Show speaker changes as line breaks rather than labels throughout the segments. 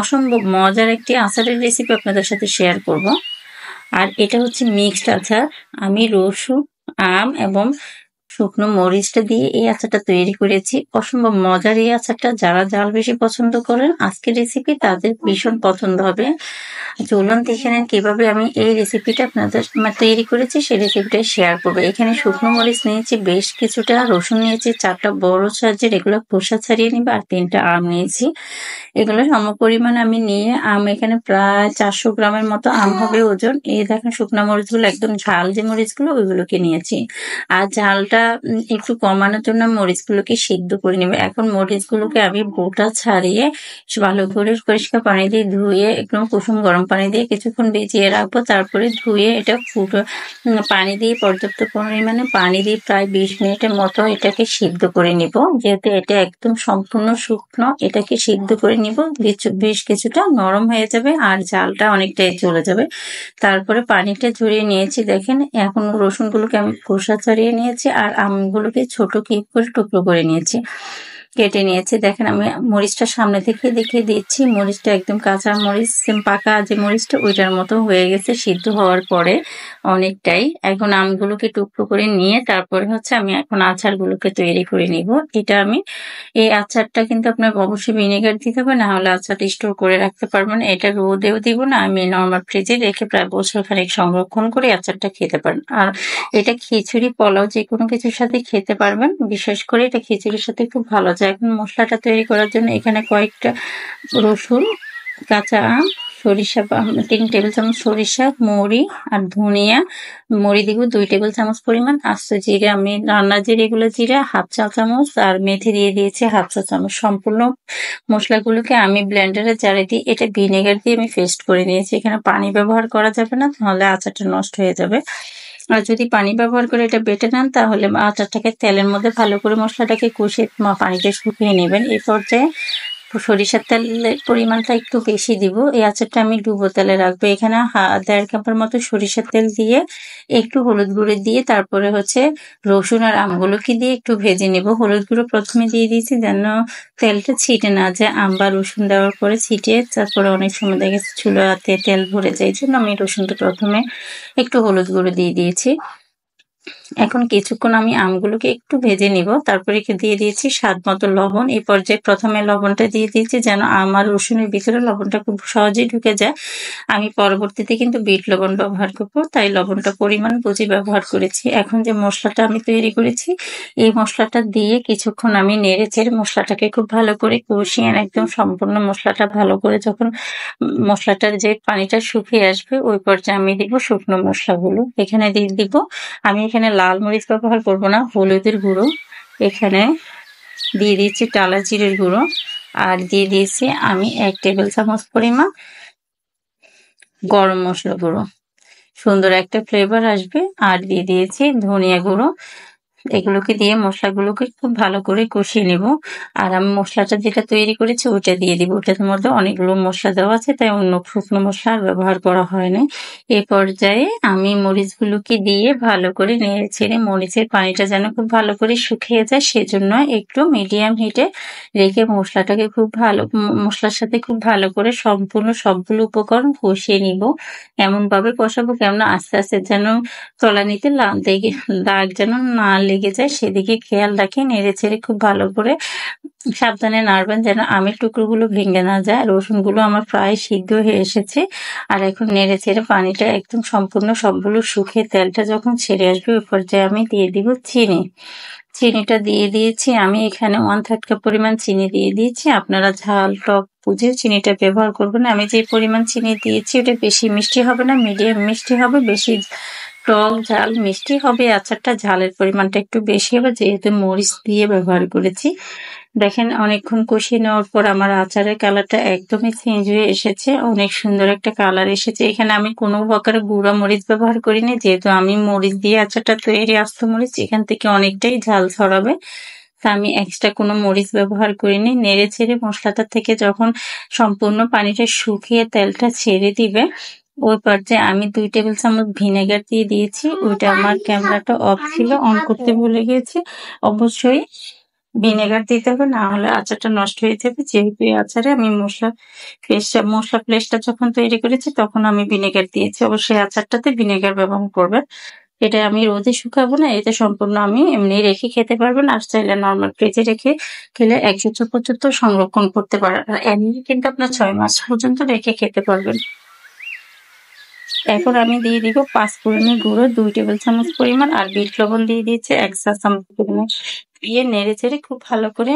অসম্ভব মজার একটি আচারের রেসিপি আপনাদের সাথে শেয়ার করব আর এটা হচ্ছে মিক্সড আচার আমি রসুন আম এবং শুকনো মরিচটা দিয়ে এই আচারটা তৈরি করেছি অসম্ভব মজার এই আচারটা যারা জাল বেশি পছন্দ করেন আজকের রেসিপি তাদের ভীষণ পছন্দ হবে চলুন দেখে নেন কীভাবে আমি এই রেসিপিটা আপনাদের তৈরি করেছি সেই রেসিপিটা শেয়ার করবো এখানে শুকনো মরিচ নিয়েছি বেশ কিছুটা রসুন নিয়েছি চারটা বড় সাজের এগুলো খোসা ছাড়িয়ে নিবে আর তিনটা আম নিয়েছি এগুলো সম পরিমাণ আমি নিয়ে আম এখানে প্রায় চারশো গ্রামের মতো আম হবে ওজন এই দেখেন শুকনো মরিচগুলো একদম ঝাল যে মরিচগুলো ওইগুলোকে নিয়েছি আর ঝালটা একটু কমানোর জন্য মরিচগুলোকে সিদ্ধ করে নেব এখন মরিচগুলোকে আমি বোটা ছাড়িয়ে ভালো করে পরিষ্কার পানি দিয়ে ধুয়ে একদম কুসুম গরম পানি দিয়ে কিছুক্ষণ ভিজিয়ে রাখবো তারপরে ধুয়ে এটা ফুটো পানি দিয়ে পর্যাপ্ত পরিমাণে পানি দিয়ে প্রায় বিশ মিনিটের মতো এটাকে সিদ্ধ করে নিব যেহেতু এটা একদম সম্পূর্ণ শুকনো এটাকে সিদ্ধ করে নিব বেশ কিছুটা নরম হয়ে যাবে আর জালটা অনেকটাই চলে যাবে তারপরে পানিটা ঝরিয়ে নিয়েছি দেখেন এখন রসুনগুলোকে আমি খোসা ছাড়িয়ে নিয়েছি আর আমগুলোকে ছোট কেক করে টুকরো করে নিয়েছি কেটে নিয়েছি দেখেন আমি মরিচটা সামনে থেকে দেখিয়ে দিচ্ছি মরিচটা একদম কাঁচা মরিচ পাকা যে মরিচটা ওইটার মতো হয়ে গেছে সিদ্ধ হওয়ার পরে অনেকটাই এখন আমগুলোকে টুকরো করে নিয়ে তারপরে হচ্ছে আমি এখন আচারগুলোকে তৈরি করে নিব এটা আমি এই আচারটা কিন্তু আপনার অবশ্যই ভিনেগার দিতে হবে না হলে আচারটা স্টোর করে রাখতে পারবেন এটা রোদেও দিব না আমি নর্মাল ফ্রিজে রেখে প্রায় বছর খানিক সংরক্ষণ করে আচারটা খেতে পারেন আর এটা খিচুড়ি পলাও যে কোনো কিছুর সাথে খেতে পারবেন বিশেষ করে এটা খিচুড়ির সাথে খুব ভালো যায় এখন মশলাটা তৈরি করার জন্য এখানে কয়েকটা রসুন কাঁচা আম সরিষা তিন টেবিল চামচ সরিষা মৌরি আর ধনিয়া মুড়ি দিব দুই টেবিল চামচ পরিমাণ আস্ত জিরে আমি রান্না জিরে এগুলো জিরা হাফ চা চামচ আর মেথি দিয়ে দিয়েছি হাফ চা চামচ সম্পূর্ণ মশলাগুলোকে আমি ব্লেন্ডারে চারে দিই এটা ভিনেগার দিয়ে আমি ফেস্ট করে নিয়েছি এখানে পানি ব্যবহার করা যাবে না নাহলে আচারটা নষ্ট হয়ে যাবে আর যদি পানি ব্যবহার করে এটা বেটে নেন তাহলে আচারটাকে তেলের মধ্যে ভালো করে মশলাটাকে কষিয়ে পানিটা শুকিয়ে নেবেন এই পর্যায়ে সরিষার তেলের পরিমাণটা একটু বেশি দিব এই আচারটা আমি ডুবো তেলে রাখবো এখানে দেড় কাপের মতো সরিষার তেল দিয়ে একটু হলুদ গুঁড়ো দিয়ে তারপরে হচ্ছে রসুন আর আমগুলোকে দিয়ে একটু ভেজে নেব হলুদ গুঁড়ো প্রথমে দিয়ে দিয়েছি যেন তেলটা ছিটে না যায় আম বা রসুন দেওয়ার পরে ছিটে তারপরে অনেক সময় দেখে গেছে হাতে তেল ভরে যায় জন্য আমি রসুনটা প্রথমে একটু হলুদ গুঁড়ো দিয়ে দিয়েছি এখন কিছুক্ষণ আমি আমগুলোকে একটু ভেজে নিব তারপরে দিয়ে দিয়েছি স্বাদ মতো লবণ এই পর্যায়ে প্রথমে লবণটা দিয়ে দিয়েছি যেন আমার রসুনের ভিতরে লবণটা খুব সহজেই ঢুকে যায় আমি পরবর্তীতে কিন্তু বিট লবণ ব্যবহার করব তাই লবণটা পরিমাণ বুঝে ব্যবহার করেছি এখন যে মশলাটা আমি তৈরি করেছি এই মশলাটা দিয়ে কিছুক্ষণ আমি নেড়ে চেড়ে মশলাটাকে খুব ভালো করে কষিয়ে একদম সম্পূর্ণ মশলাটা ভালো করে যখন মশলাটার যে পানিটা শুকিয়ে আসবে ওই পর্যায়ে আমি দিব শুকনো মশলাগুলো এখানে দিয়ে দিব আমি এখানে লাল লাল মরিচ ব্যবহার করব না হলুদের গুঁড়ো এখানে দিয়ে দিচ্ছি টালা জিরের গুঁড়ো আর দিয়ে দিয়েছি আমি এক টেবিল চামচ পরিমাণ গরম মশলা গুঁড়ো সুন্দর একটা ফ্লেভার আসবে আর দিয়ে দিয়েছি ধনিয়া গুঁড়ো এগুলোকে দিয়ে মশলাগুলোকে খুব ভালো করে কষিয়ে নেব আর আমি মশলাটা যেটা তৈরি করেছি ওটা দিয়ে দিব ওটার মধ্যে অনেকগুলো মশলা দেওয়া আছে তাই অন্য শুকনো মশলা আর ব্যবহার করা হয় না এ পর্যায়ে আমি মরিচগুলোকে দিয়ে ভালো করে নেড়ে ছেড়ে মরিচের পানিটা যেন খুব ভালো করে শুকিয়ে যায় সেজন্য একটু মিডিয়াম হিটে রেখে মশলাটাকে খুব ভালো মশলার সাথে খুব ভালো করে সম্পূর্ণ সবগুলো উপকরণ কষিয়ে নিব এমনভাবে কষাবো কেমন আস্তে আস্তে যেন তলানিতে দাগ যেন না লেগে যায় সেদিকে খেয়াল রাখি নেড়ে ছেড়ে খুব ভালো করে সাবধানে নাড়বেন যেন আমের টুকরোগুলো ভেঙে না যায় রসুনগুলো আমার প্রায় সিদ্ধ হয়ে এসেছে আর এখন নেড়ে ছেড়ে পানিটা একদম সম্পূর্ণ সবগুলো শুকিয়ে তেলটা যখন ছেড়ে আসবে ওই পর্যায়ে আমি দিয়ে দিব চিনি চিনিটা দিয়ে দিয়েছি আমি এখানে ওয়ান থার্ড কাপ পরিমাণ চিনি দিয়ে দিয়েছি আপনারা ঝাল টক বুঝে চিনিটা ব্যবহার করবেন আমি যে পরিমাণ চিনি দিয়েছি ওটা বেশি মিষ্টি হবে না মিডিয়াম মিষ্টি হবে বেশি টক ঝাল মিষ্টি হবে আচারটা ঝালের পরিমাণটা একটু বেশি হবে যেহেতু মরিচ দিয়ে ব্যবহার করেছি দেখেন অনেকক্ষণ কষিয়ে নেওয়ার পর আমার আচারের কালারটা একদমই চেঞ্জ হয়ে এসেছে অনেক সুন্দর একটা কালার এসেছে এখানে আমি কোনো প্রকার গুঁড়া মরিচ ব্যবহার করিনি যেহেতু আমি মরিচ দিয়ে আচারটা তৈরি আস্ত মরিচ এখান থেকে অনেকটাই ঝাল ছড়াবে তা আমি এক্সট্রা কোনো মরিচ ব্যবহার করিনি নেড়ে ছেড়ে মশলাটা থেকে যখন সম্পূর্ণ পানিটা শুকিয়ে তেলটা ছেড়ে দিবে ওই পর্যায়ে আমি দুই টেবিল চামচ ভিনেগার দিয়ে দিয়েছি ওইটা আমার ক্যামেরাটা অফ ছিল অন করতে ভুলে গিয়েছি অবশ্যই ভিনেগার দিতে হবে না হলে আচারটা নষ্ট হয়ে যাবে যেহেতু এই আচারে আমি মশলা পেস্টটা মশলা প্লেসটা যখন তৈরি করেছি তখন আমি ভিনেগার দিয়েছি অবশ্যই আচারটাতে ভিনেগার ব্যবহার করবেন এটা আমি রোদে শুকাবো না এটা সম্পূর্ণ আমি এমনি রেখে খেতে পারবেন আর চাইলে নর্মাল ফ্রিজে রেখে খেলে এক বছর পর্যন্ত সংরক্ষণ করতে পারবেন এমনি কিন্তু আপনার ছয় মাস পর্যন্ত রেখে খেতে পারবেন এখন আমি দিয়ে দিব পাঁচ পাঁচফোড়নের গুঁড়ো দুই টেবিল চামচ পরিমাণ আর বিট লবণ দিয়ে দিয়েছে এক চা চামচ পরিমাণ দিয়ে নেড়ে চেড়ে খুব ভালো করে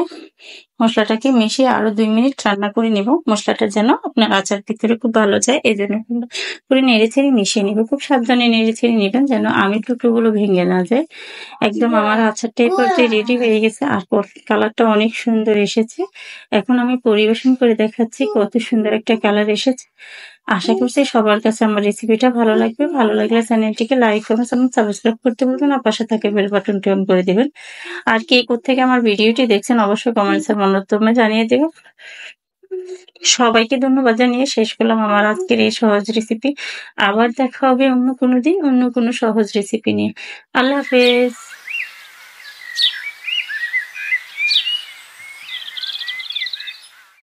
মশলাটাকে মিশিয়ে আরো দুই মিনিট রান্না করে নিব মশলাটা যেন আপনার আচার ভিতরে খুব ভালো যায় এই জন্য করে নেড়ে ছেড়ে মিশিয়ে নিব খুব সাবধানে নেড়ে ছেড়ে নেবেন যেন আমি টুকরোগুলো ভেঙে না যায় একদম আমার আচারটা এরপর রেডি হয়ে গেছে আর কালারটা অনেক সুন্দর এসেছে এখন আমি পরিবেশন করে দেখাচ্ছি কত সুন্দর একটা কালার এসেছে আশা করছি সবার কাছে আমার রেসিপিটা ভালো লাগবে ভালো লাগলে চ্যানেলটিকে লাইক কমেন্ট এবং সাবস্ক্রাইব করতে বলবেন আর পাশে থাকে বেল বাটনটি অন করে দেবেন আর কে থেকে আমার ভিডিওটি দেখছেন অবশ্যই কমেন্টসের মাধ্যমে জানিয়ে দেবেন সবাইকে ধন্যবাদ জানিয়ে শেষ করলাম আমার আজকের এই সহজ রেসিপি আবার দেখা হবে অন্য কোনো দিন অন্য কোনো সহজ রেসিপি নিয়ে আল্লাহ হাফেজ